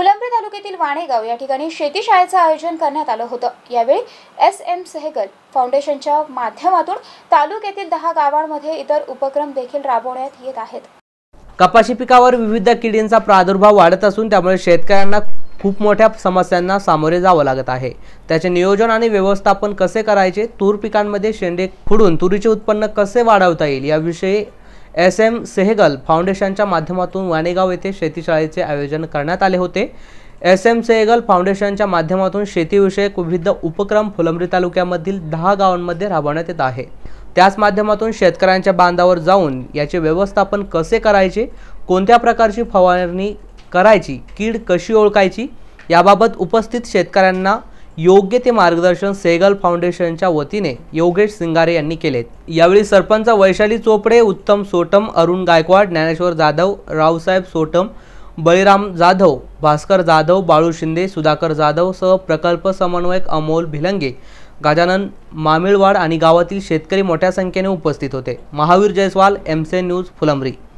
फुलंब्री तालुक्यातील वाणेगाव या ठिकाणी शेती शाळेचं आयोजन करण्यात आलं होतं यावेळी एस एम सेहगल फाउंडेशनच्या माध्यमातून तालुक्यातील दहा गावांमध्ये इतर उपक्रम देखील राबवण्यात येत आहेत कपाशी पिकावर विविध किडींचा प्रादुर्भाव वाढत असून त्यामुळे शेतकऱ्यांना खूप मोठ्या समस्यांना सामोरे जावं लागत आहे त्याचे नियोजन आणि व्यवस्थापन कसे करायचे तूर पिकांमध्ये शेंडे फुडून तुरीचे उत्पन्न कसे वाढवता येईल याविषयी एस एम सेहगल फाउंडेशनच्या माध्यमातून वाणेगाव येथे शेतीशाळेचे आयोजन करण्यात आले होते एस एम सेहगल फाउंडेशनच्या माध्यमातून शेतीविषयक विविध उपक्रम फुलंब्री तालुक्यामधील दहा गावांमध्ये राबवण्यात येत आहे त्याच माध्यमातून शेतकऱ्यांच्या बांधावर जाऊन याचे व्यवस्थापन कसे करायचे कोणत्या प्रकारची फवारणी करायची कीड कशी ओळखायची याबाबत उपस्थित शेतकऱ्यांना योग्य ते मार्गदर्शन सेगल फाउंडेशनच्या वतीने योगेश सिंगारे यांनी केलेत यावेळी सरपंच वैशाली चोपडे उत्तम सोटम अरुण गायकवाड ज्ञानेश्वर जाधव रावसाहेब सोटम बळीराम जाधव भास्कर जाधव बाळू शिंदे सुधाकर जाधव सह प्रकल्प समन्वयक अमोल भिलंगे गजानन मामिळवाड आणि गावातील शेतकरी मोठ्या संख्येने उपस्थित होते महावीर जयस्वाल एमसे न्यूज फुलंब्री